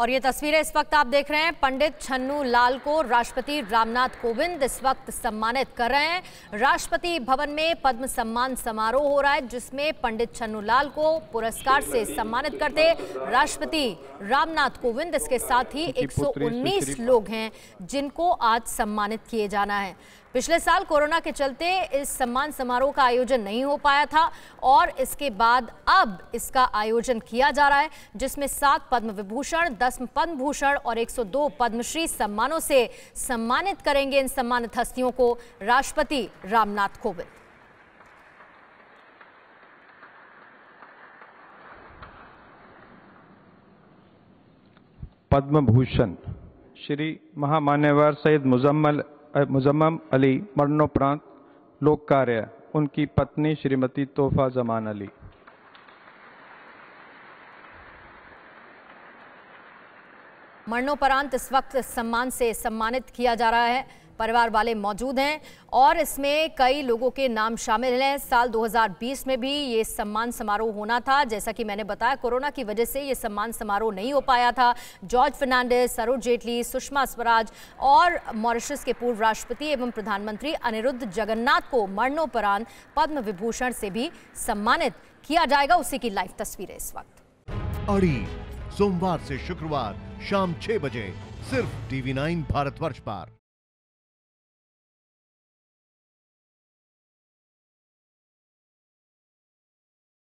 और ये तस्वीरें इस वक्त आप देख रहे हैं पंडित छन्नू लाल को राष्ट्रपति रामनाथ कोविंद इस वक्त सम्मानित कर रहे हैं राष्ट्रपति भवन में पद्म सम्मान समारोह हो रहा है जिसमें पंडित छन्नू लाल को पुरस्कार से सम्मानित करते राष्ट्रपति रामनाथ कोविंद इसके साथ ही 119 लोग हैं जिनको आज सम्मानित किए जाना है पिछले साल कोरोना के चलते इस सम्मान समारोह का आयोजन नहीं हो पाया था और इसके बाद अब इसका आयोजन किया जा रहा है जिसमें सात पद्म विभूषण दस पद्म भूषण और 102 पद्मश्री सम्मानों से सम्मानित करेंगे इन सम्मानित हस्तियों को राष्ट्रपति रामनाथ कोविंद पद्म भूषण श्री महामान्यवर सैयद मुजम्मल मुजम्म अली मरणोपरांत लोक कार्य उनकी पत्नी श्रीमती तोहफा जमान अली मरणोपरांत इस वक्त सम्मान से सम्मानित किया जा रहा है परिवार वाले मौजूद हैं और इसमें कई लोगों के नाम शामिल हैं साल 2020 में भी ये सम्मान समारोह होना था जैसा कि मैंने बताया कोरोना की वजह से ये सम्मान समारोह नहीं हो पाया था जॉर्ज फर्नांडिस अरुण जेटली सुषमा स्वराज और मॉरिशस के पूर्व राष्ट्रपति एवं प्रधानमंत्री अनिरुद्ध जगन्नाथ को मरणोपरांत पद्म विभूषण से भी सम्मानित किया जाएगा उसी की लाइव तस्वीरें इस वक्त अड़ी सोमवार से शुक्रवार शाम छह बजे सिर्फ टीवी नाइन वर्ष पर